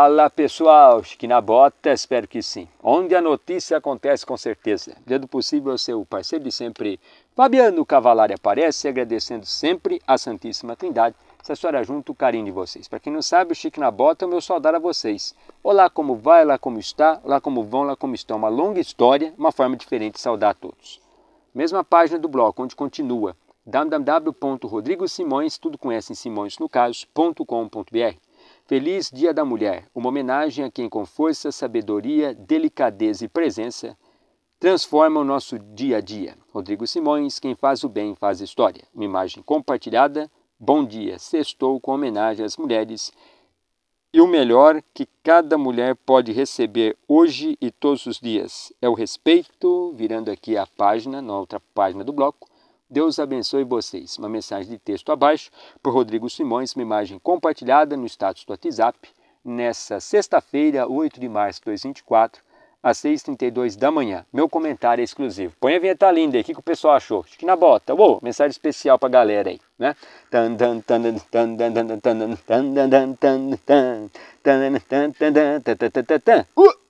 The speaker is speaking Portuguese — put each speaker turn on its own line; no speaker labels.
Fala pessoal, que na bota, espero que sim. Onde a notícia acontece com certeza. Dando possível possível, seu parceiro de sempre, Fabiano Cavalari aparece, agradecendo sempre a Santíssima Trindade, essa história junto, o carinho de vocês. Para quem não sabe, o Chique na bota é o meu saudar a vocês. Olá como vai, lá como está, lá como vão, lá como estão. Uma longa história, uma forma diferente de saudar a todos. Mesma página do bloco, onde continua www.rodrigosimões, tudo conhece em Simões no caso, .com.br Feliz Dia da Mulher, uma homenagem a quem, com força, sabedoria, delicadeza e presença, transforma o nosso dia a dia. Rodrigo Simões, quem faz o bem faz história. Uma imagem compartilhada. Bom dia, sextou com homenagem às mulheres e o melhor que cada mulher pode receber hoje e todos os dias é o respeito, virando aqui a página, na outra página do bloco, Deus abençoe vocês. Uma mensagem de texto abaixo por Rodrigo Simões, uma imagem compartilhada no status do WhatsApp nessa sexta-feira, 8 de março de 2024, às 6h32 da manhã. Meu comentário é exclusivo. Põe a vinheta linda aí, o que, que o pessoal achou? Acho que na bota. Uou, mensagem especial pra
galera aí, né? Uh!